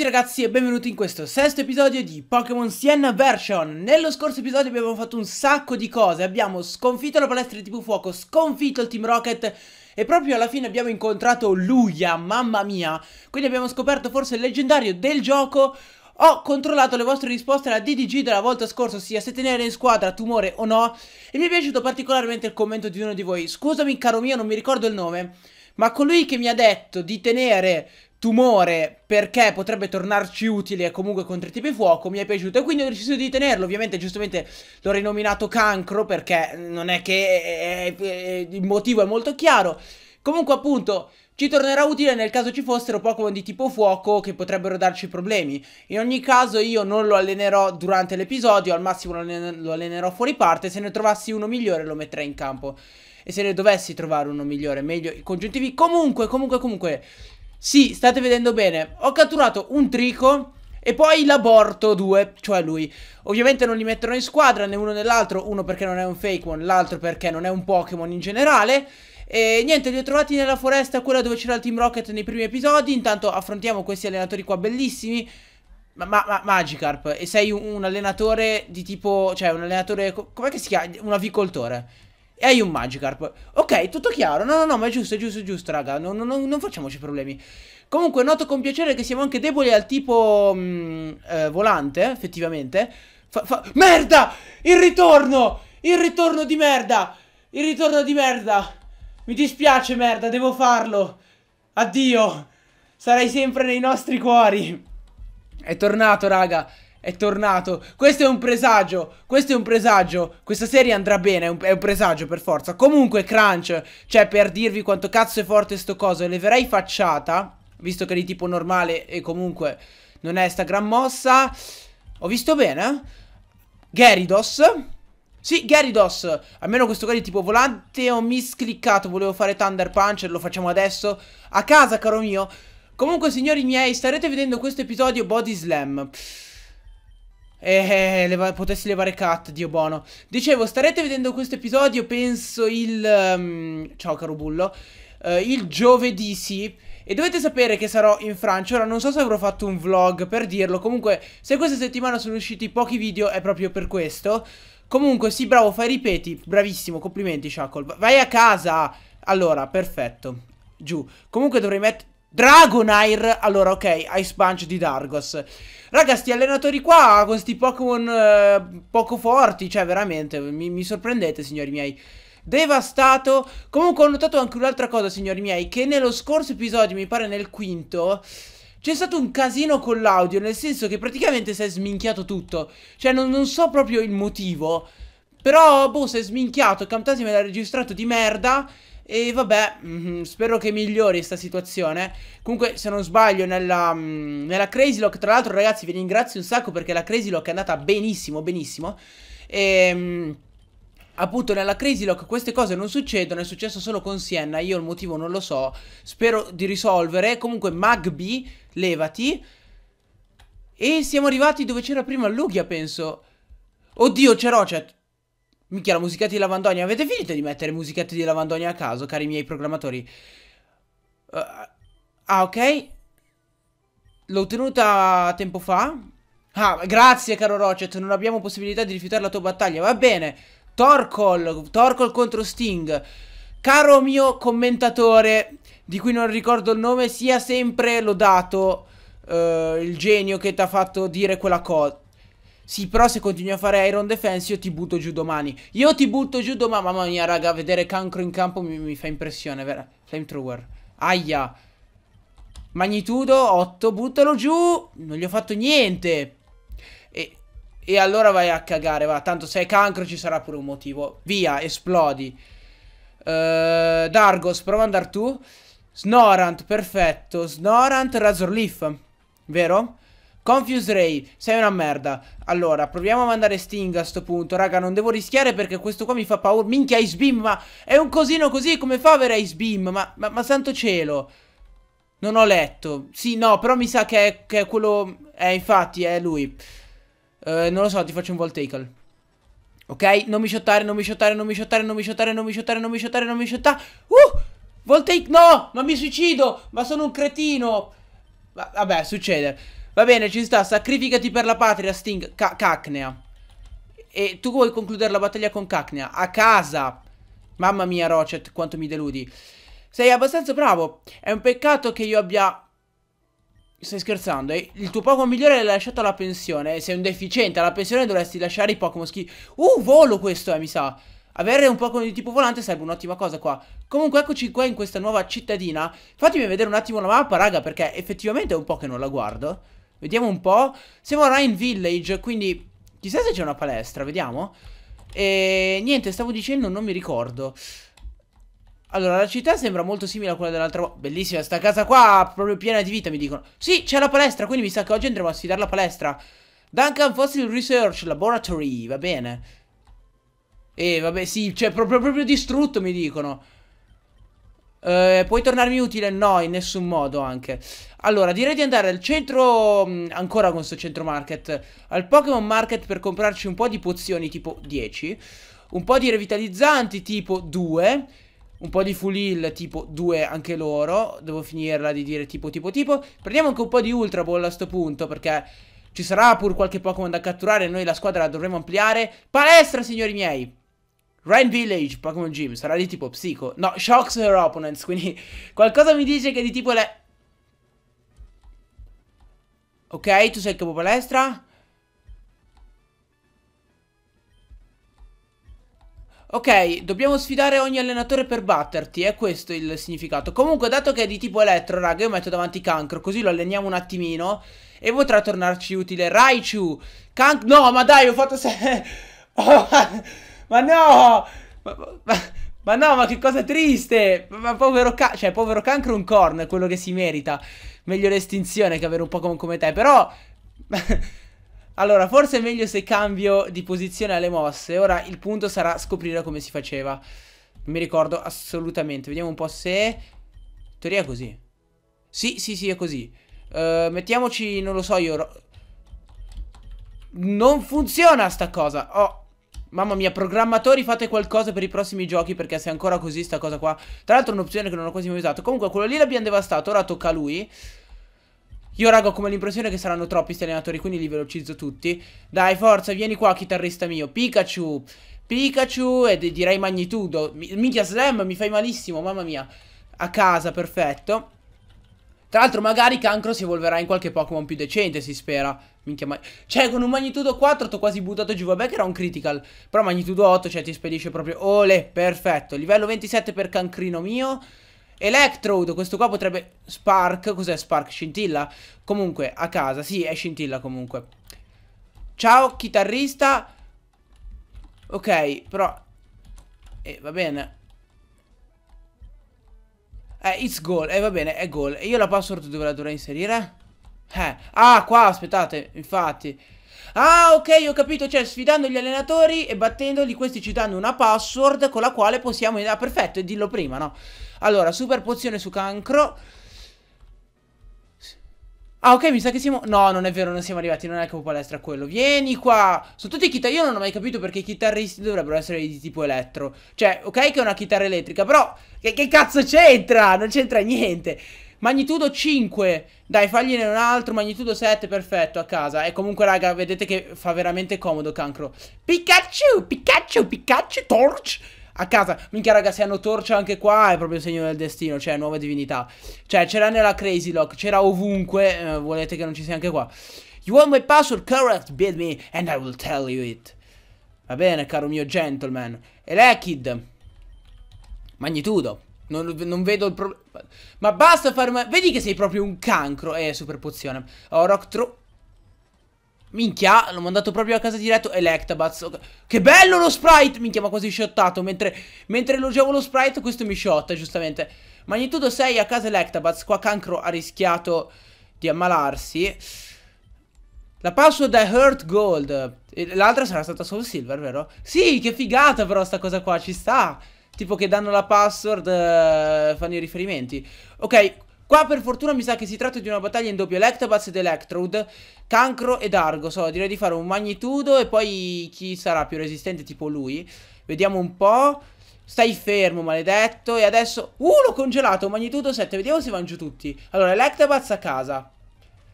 tutti ragazzi e benvenuti in questo sesto episodio di Pokémon Sienna Version Nello scorso episodio abbiamo fatto un sacco di cose Abbiamo sconfitto la palestra di tipo fuoco, sconfitto il Team Rocket E proprio alla fine abbiamo incontrato Luia, mamma mia Quindi abbiamo scoperto forse il leggendario del gioco ho controllato le vostre risposte alla DDG della volta scorsa, ossia se tenere in squadra tumore o no, e mi è piaciuto particolarmente il commento di uno di voi. Scusami, caro mio, non mi ricordo il nome, ma colui che mi ha detto di tenere tumore perché potrebbe tornarci utile comunque contro i tipi fuoco mi è piaciuto e quindi ho deciso di tenerlo ovviamente giustamente l'ho rinominato cancro perché non è che è, è, il motivo è molto chiaro comunque appunto ci tornerà utile nel caso ci fossero Pokémon di tipo fuoco che potrebbero darci problemi. In ogni caso io non lo allenerò durante l'episodio, al massimo lo allenerò fuori parte, se ne trovassi uno migliore lo metterei in campo. E se ne dovessi trovare uno migliore, meglio i congiuntivi. Comunque, comunque, comunque, sì, state vedendo bene. Ho catturato un trico e poi l'aborto 2, cioè lui. Ovviamente non li metterò in squadra, né uno né l'altro, uno perché non è un fake one, l'altro perché non è un Pokémon in generale. E niente, li ho trovati nella foresta, quella dove c'era il Team Rocket nei primi episodi. Intanto affrontiamo questi allenatori qua bellissimi. Ma, ma, ma Magikarp, e sei un, un allenatore di tipo... cioè un allenatore... com'è che si chiama? Un avicoltore. E hai un Magikarp. Ok, tutto chiaro. No, no, no, ma è giusto, è giusto, è giusto, raga. Non, non, non facciamoci problemi. Comunque, noto con piacere che siamo anche deboli al tipo mh, mm, eh, volante, effettivamente. Fa, fa... Merda! Il ritorno! Il ritorno di merda! Il ritorno di merda! Mi dispiace, merda, devo farlo. Addio. Sarai sempre nei nostri cuori. È tornato, raga. È tornato. Questo è un presagio. Questo è un presagio. Questa serie andrà bene. È un, è un, presagio per forza. Comunque, Crunch. Cioè, per dirvi quanto cazzo è forte sto coso. Leverei facciata. Visto che è di tipo normale e comunque non è sta gran mossa. Ho visto bene. Geridos. Sì, Geridos. Almeno questo qua è di tipo volante. Ho miscliccato. Volevo fare Thunder Punch. Lo facciamo adesso. A casa, caro mio. Comunque, signori miei, starete vedendo questo episodio Body Slam. Pff. Eh, eh leva potessi levare cut, Dio buono. Dicevo, starete vedendo questo episodio, penso il... Um, ciao caro bullo. Uh, il giovedì sì. E dovete sapere che sarò in Francia, ora non so se avrò fatto un vlog per dirlo, comunque se questa settimana sono usciti pochi video è proprio per questo. Comunque sì, bravo, fai ripeti, bravissimo, complimenti Shackle, vai a casa! Allora, perfetto, giù. Comunque dovrei mettere... Dragonair, allora ok, Ice Punch di Dargos. Raga, sti allenatori qua, questi Pokémon eh, poco forti, cioè veramente, mi, mi sorprendete signori miei devastato. Comunque ho notato anche un'altra cosa, signori miei, che nello scorso episodio, mi pare nel quinto, c'è stato un casino con l'audio, nel senso che praticamente si è sminchiato tutto. Cioè, non, non so proprio il motivo, però, boh, si è sminchiato, Camtasia me l'ha registrato di merda... E vabbè, mm-hmm, spero che migliori questa situazione. Comunque, se non sbaglio, nella, mh, mm, nella Crazy Lock, tra l'altro ragazzi vi ringrazio un sacco perché la Crazy Lock è andata benissimo, benissimo. E... Ehm, appunto nella Crazy Lock queste cose non succedono, è successo solo con Sienna, io il motivo non lo so, spero di risolvere, comunque Magby, levati, e siamo arrivati dove c'era prima Lugia penso, oddio c'è Rocet, Minchia, la musichetta di Lavandonia. Avete finito di mettere musichette di Lavandonia a caso, cari miei programmatori? Uh, ah, ok. L'ho ottenuta tempo fa. Ah, grazie, caro Rocet. Non abbiamo possibilità di rifiutare la tua battaglia. Va bene. Torcol. Torcol contro Sting. Caro mio commentatore, di cui non ricordo il nome, sia sempre lodato uh, il genio che ti ha fatto dire quella cosa. Sì, però se continui a fare Iron Defense io ti butto giù domani. Io ti butto giù domani. Mamma mia, raga, vedere cancro in campo mi, mi fa impressione, vero? Flamethrower. Aia. Magnitudo 8, buttalo giù. Non gli ho fatto niente. E, e allora vai a cagare, va. Tanto se è cancro ci sarà pure un motivo. Via, esplodi. Uh, Dargos, prova ad andare tu. Snorant, perfetto. Snorant, Razor Leaf. Vero? Confuse Ray, sei una merda. Allora, proviamo a mandare Sting a sto punto. Raga, non devo rischiare perché questo qua mi fa paura. Minchia, Ice Beam, ma è un cosino così. Come fa avere Ice Beam? Ma, ma, ma santo cielo. Non ho letto. Sì, no, però mi sa che è, che è quello... Eh, infatti, è lui. Eh, non lo so, ti faccio un voltacle. Ok? Non mi shottare, non mi shottare, non mi shottare, non mi shottare, non mi shottare, non mi shottare, non mi shottare. Uh! Voltacle... No! Ma mi suicido! Ma sono un cretino! Va vabbè, succede. Va bene, ci sta. Sacrificati per la patria, Sting. Cacnea. E tu vuoi concludere la battaglia con Cacnea. A casa. Mamma mia, Rocet, quanto mi deludi. Sei abbastanza bravo. È un peccato che io abbia... Stai scherzando? Eh? Il tuo Pokémon migliore l'hai lasciato alla pensione. Sei un deficiente. Alla pensione dovresti lasciare i Pokémon schi... Uh, volo questo, eh, mi sa. Avere un Pokémon di tipo volante sarebbe un'ottima cosa qua. Comunque, eccoci qua in questa nuova cittadina. Fatemi vedere un attimo la mappa, raga, perché effettivamente è un po' che non la guardo. Vediamo un po'. Siamo a Rhine Village, quindi chissà se c'è una palestra, vediamo. E niente, stavo dicendo, non mi ricordo. Allora, la città sembra molto simile a quella dell'altra volta. Bellissima, sta casa qua, proprio piena di vita, mi dicono. Sì, c'è la palestra, quindi mi sa che oggi andremo a sfidare la palestra. Duncan Fossil Research Laboratory, va bene. E vabbè, sì, cioè, proprio, proprio distrutto, mi dicono. Eh, puoi tornarmi utile? No, in nessun modo anche. Allora, direi di andare al centro, mh, mm, ancora con questo centro market, al Pokémon Market per comprarci un po' di pozioni tipo 10, un po' di revitalizzanti tipo 2, un po' di full heal tipo 2 anche loro, devo finirla di dire tipo tipo tipo. Prendiamo anche un po' di Ultra Ball a sto punto perché ci sarà pur qualche Pokémon da catturare, noi la squadra la dovremo ampliare. Palestra signori miei! Rhyme Village, Pokémon Gym, sarà di tipo psico. No, shocks your opponents, quindi qualcosa mi dice che è di tipo le... Ok, tu sei il capo palestra. Ok, dobbiamo sfidare ogni allenatore per batterti, è questo il significato. Comunque, dato che è di tipo elettro, raga, io metto davanti cancro, così lo alleniamo un attimino e potrà tornarci utile. Raichu, cancro... No, ma dai, ho fatto... Se... oh, ma no! Ma, ma, ma, no, ma che cosa triste! Ma, ma povero Can... Cioè, povero Cancro un corno è quello che si merita. Meglio l'estinzione che avere un Pokémon come te. Però... allora, forse è meglio se cambio di posizione alle mosse. Ora il punto sarà scoprire come si faceva. Non mi ricordo assolutamente. Vediamo un po' se... In teoria è così. Sì, sì, sì, è così. Uh, mettiamoci, non lo so, io... Non funziona sta cosa. Oh, Mamma mia, programmatori fate qualcosa per i prossimi giochi perché se è ancora così sta cosa qua. Tra l'altro è un'opzione che non ho quasi mai usato. Comunque quello lì l'abbiamo devastato, ora tocca a lui. Io raga ho come l'impressione che saranno troppi questi allenatori, quindi li velocizzo tutti. Dai, forza, vieni qua chitarrista mio. Pikachu, Pikachu e direi magnitudo. Minchia Slam, mi fai malissimo, mamma mia. A casa, perfetto. Tra l'altro magari Cancro si evolverà in qualche Pokémon più decente, si spera. Minchia, ma... Cioè, con un magnitudo 4 ti ho quasi buttato giù. Vabbè che era un critical. Però magnitudo 8, cioè, ti spedisce proprio... Ole, perfetto. Livello 27 per Cancrino mio. Electrode, questo qua potrebbe... Spark, cos'è Spark? Scintilla? Comunque, a casa. Sì, è scintilla comunque. Ciao, chitarrista. Ok, però... Eh, va bene. Eh, it's goal. eh, va bene, è goal. E io la password dove la dovrei inserire? Eh. Ah, qua, aspettate, infatti. Ah, ok, ho capito. Cioè, sfidando gli allenatori e battendoli, questi ci danno una password con la quale possiamo... Ah, perfetto, e dillo prima, no? Allora, super pozione su cancro. Ah, ok, mi sa che siamo... No, non è vero, non siamo arrivati, non è capo palestra quello. Vieni qua! Sono tutti chitarristi Io non ho mai capito perché i chitarristi dovrebbero essere di tipo elettro. Cioè, ok che è una chitarra elettrica, però... Che, che cazzo c'entra? Non c'entra niente. Magnitudo 5. Dai, fagliene un altro. Magnitudo 7, perfetto, a casa. E comunque, raga, vedete che fa veramente comodo, cancro. Pikachu, Pikachu, Pikachu, Torch! a casa. Minchia, raga, se hanno torcia anche qua è proprio il segno del destino, cioè nuova divinità. Cioè, c'era nella Crazy Lock, c'era ovunque, eh, volete che non ci sia anche qua. You want my password correct, bid me, and I will tell you it. Va bene, caro mio gentleman. Elekid. Magnitudo. Non, non, vedo il problema. Ma basta farmi. Vedi che sei proprio un cancro. Eh, super pozione. Ho oh, rock tro. Minchia, l'ho mandato proprio a casa diretto Electabuzz Che bello lo sprite Minchia, ma quasi shottato Mentre, mentre elogiavo lo sprite questo mi shotta, giustamente Magnitudo 6 a casa Electabuzz Qua Cancro ha rischiato di ammalarsi La password è Hurt Gold L'altra sarà stata solo Silver, vero? Sì, che figata però sta cosa qua, ci sta Tipo che danno la password, eh, fanno i riferimenti Ok, Qua per fortuna mi sa che si tratta di una battaglia in doppio Electabuzz ed Electrode Cancro ed Argo So direi di fare un magnitudo e poi chi sarà più resistente tipo lui Vediamo un po' Stai fermo maledetto E adesso Uh l'ho congelato Magnitudo 7 Vediamo se vanno giù tutti Allora Electabuzz a casa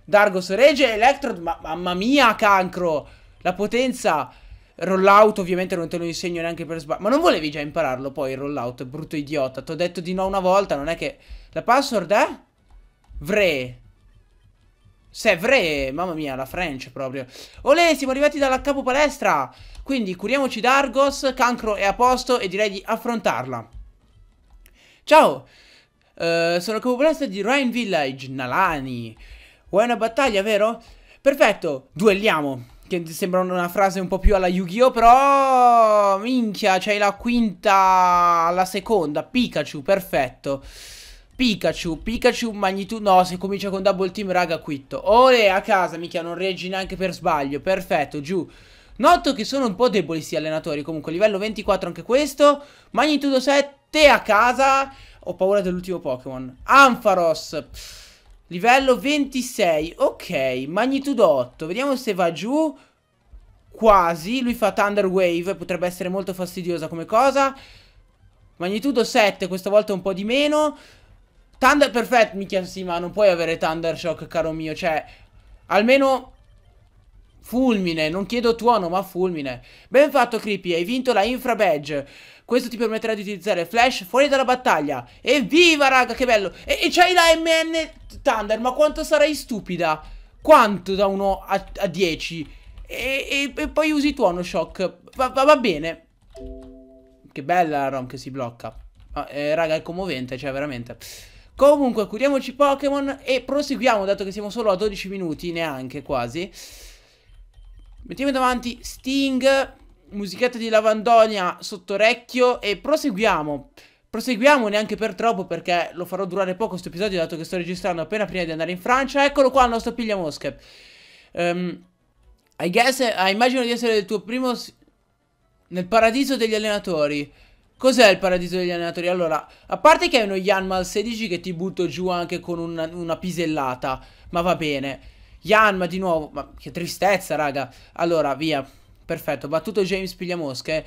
Dargos regge Electrode ma Mamma mia Cancro La potenza Rollout ovviamente non te lo insegno neanche per sbaglio Ma non volevi già impararlo poi il rollout Brutto idiota T'ho detto di no una volta Non è che La password è? Vre. Se vre, mamma mia, la French proprio. Olè, siamo arrivati dalla capo palestra. Quindi curiamoci d'Argos, cancro è a posto e direi di affrontarla. Ciao, uh, sono il capopalestra di Rhine Village, Nalani. Vuoi una battaglia, vero? Perfetto, duelliamo. Che sembra una frase un po' più alla Yu-Gi-Oh! Però. Minchia, c'hai la quinta La seconda. Pikachu, perfetto. Pikachu, Pikachu, Magnitude, no, se comincia con Double Team, raga, quitto. Ole, a casa, mica, non reggi neanche per sbaglio, perfetto, giù. Noto che sono un po' deboli sti allenatori, comunque, livello 24 anche questo, Magnitudo 7 a casa, ho paura dell'ultimo Pokémon. Ampharos, livello 26, ok, Magnitudo 8, vediamo se va giù, quasi, lui fa Thunder Wave, potrebbe essere molto fastidiosa come cosa... Magnitudo 7, questa volta un po' di meno Thunder, perfetto, minchia, sì, ma non puoi avere Thunder Shock, caro mio, cioè, almeno... Fulmine, non chiedo tuono, ma fulmine. Ben fatto, Creepy, hai vinto la Infra Badge. Questo ti permetterà di utilizzare Flash fuori dalla battaglia. Evviva, raga, che bello. E, e c'hai la MN Thunder, ma quanto sarai stupida. Quanto da 1 a 10? E, e, e, poi usi tuono shock. Va, va, va, bene. Che bella la ROM che si blocca. Ah, eh, raga, è commovente, cioè, veramente. Comunque, curiamoci Pokémon e proseguiamo, dato che siamo solo a 12 minuti, neanche quasi. Mettiamo davanti Sting, musichetta di lavandonia sottorecchio e proseguiamo. Proseguiamo neanche per troppo perché lo farò durare poco questo episodio dato che sto registrando appena prima di andare in Francia. Eccolo qua il nostro pigliamosche. Um, I guess, I immagino di essere il tuo primo nel paradiso degli allenatori. Cos'è il paradiso degli allenatori? Allora, a parte che hai uno Yanmal 16 che ti butto giù anche con una, una pisellata, ma va bene. Yanma di nuovo, ma che tristezza, raga. Allora, via. Perfetto, battuto James Pigliamosche.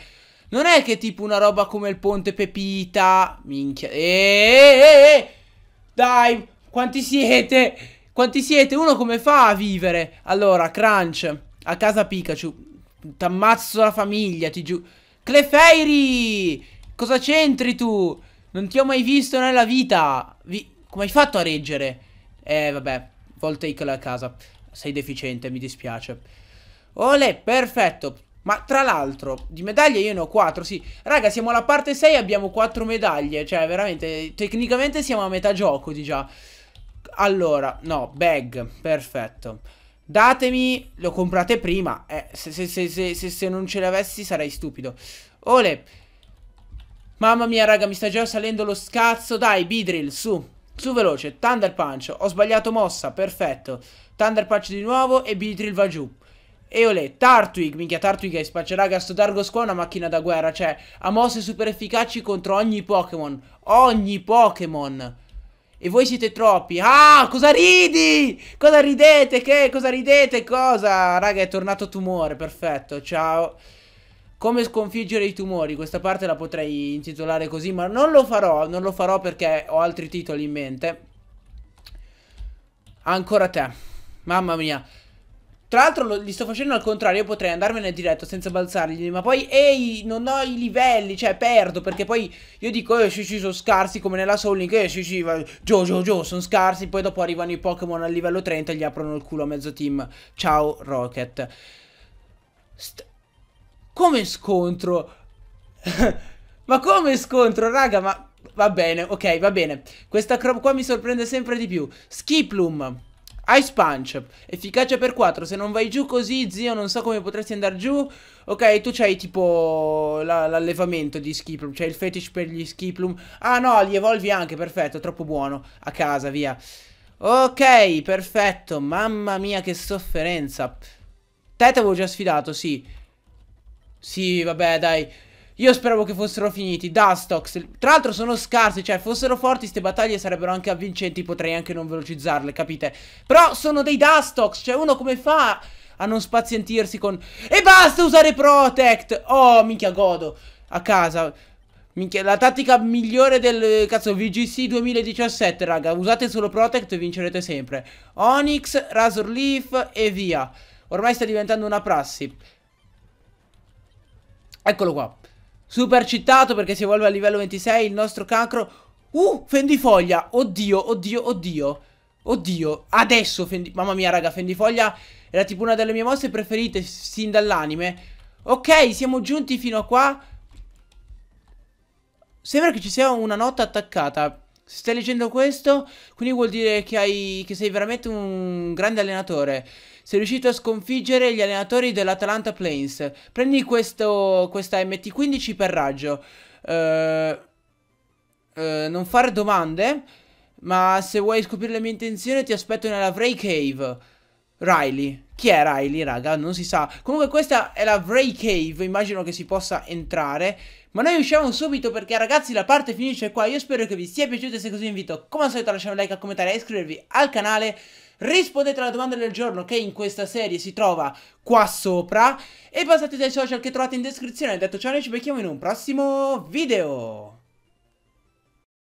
Non è che tipo una roba come il ponte Pepita. Minchia. Eeeh, eh, eh, eh. dai, quanti siete? Quanti siete? Uno come fa a vivere? Allora, Crunch, a casa Pikachu. T'ammazzo la famiglia, ti giù. Clefairy! Cosa c'entri tu? Non ti ho mai visto nella vita. Vi... Come hai fatto a reggere? Eh, vabbè. Voltaic la casa. Sei deficiente, mi dispiace. Ole, perfetto. Ma tra l'altro, di medaglie io ne ho 4, sì. Raga, siamo alla parte 6 e abbiamo 4 medaglie. Cioè, veramente, tecnicamente siamo a metà gioco di già. Allora, no, bag, perfetto. Datemi, lo comprate prima. Eh, se, se, se, se non ce l'avessi sarei stupido. perfetto. Mamma mia, raga, mi sta già salendo lo scazzo. Dai, Bidrill, su. Su veloce, Thunder Punch. Ho sbagliato mossa, perfetto. Thunder Punch di nuovo e Bidrill va giù. E olè, Tartwig, minchia Tartwig è spaccia, raga, sto Dargos qua è una macchina da guerra, cioè, ha mosse super efficaci contro ogni Pokémon, ogni Pokémon. E voi siete troppi, ah, cosa ridi? Cosa ridete, che, cosa ridete, cosa? Raga, è tornato tumore, perfetto, ciao. Come sconfiggere i tumori, questa parte la potrei intitolare così, ma non lo farò, non lo farò perché ho altri titoli in mente. Ancora te, mamma mia. Tra l'altro li sto facendo al contrario, io potrei andarmene diretto senza balzargli, ma poi, ehi, non ho i livelli, cioè perdo, perché poi io dico, eh, sì, sì, sono scarsi, come nella Soul Link, eh, sì, sì, giù, giù, giù, sono scarsi, poi dopo arrivano i Pokémon al livello 30 e gli aprono il culo a mezzo team. Ciao, Rocket. St come scontro? ma come scontro, raga? Ma va bene, ok, va bene. Questa crop qua mi sorprende sempre di più. Skiplum. Ice Punch, efficacia per 4, se non vai giù così zio non so come potresti andare giù Ok tu c'hai tipo l'allevamento di Skiplum, c'hai il fetish per gli Skiplum Ah no li evolvi anche, perfetto, troppo buono, a casa via Ok perfetto, mamma mia che sofferenza Te avevo già sfidato sì sì, vabbè, dai. Io speravo che fossero finiti. Dustox. Tra l'altro sono scarsi, cioè fossero forti queste battaglie sarebbero anche avvincenti, potrei anche non velocizzarle, capite? Però sono dei Dustox, cioè uno come fa a non spazientirsi con... E basta usare Protect! Oh, minchia, godo. A casa. Minchia, la tattica migliore del cazzo VGC 2017, raga. Usate solo Protect e vincerete sempre. Onyx, Razor Leaf e via. Ormai sta diventando una prassi. Eccolo qua. Super citato perché si evolve a livello 26 il nostro cancro. Uh, fendifoglia. Oddio, oddio, oddio. Oddio, adesso fendi... Mamma mia, raga, fendifoglia era tipo una delle mie mosse preferite sin dall'anime. Ok, siamo giunti fino a qua. Sembra che ci sia una nota attaccata. Se stai leggendo questo, quindi vuol dire che, hai, che sei veramente un grande allenatore sei riuscito a sconfiggere gli allenatori dell'Atalanta Plains. Prendi questo, questa MT15 per raggio. Eh, eh, non fare domande, ma se vuoi scoprire le mie intenzioni ti aspetto nella Vray Cave. Riley. Chi è Riley, raga? Non si sa. Comunque questa è la Vray Cave, immagino che si possa entrare. Ma noi usciamo subito perché ragazzi la parte finisce qua. Io spero che vi sia piaciuta, se così invito come al solito a lasciare un like, a commentare e iscrivervi al canale rispondete alla domanda del giorno che in questa serie si trova qua sopra e passate dai social che trovate in descrizione. Detto ciò, noi ci becchiamo in un prossimo video!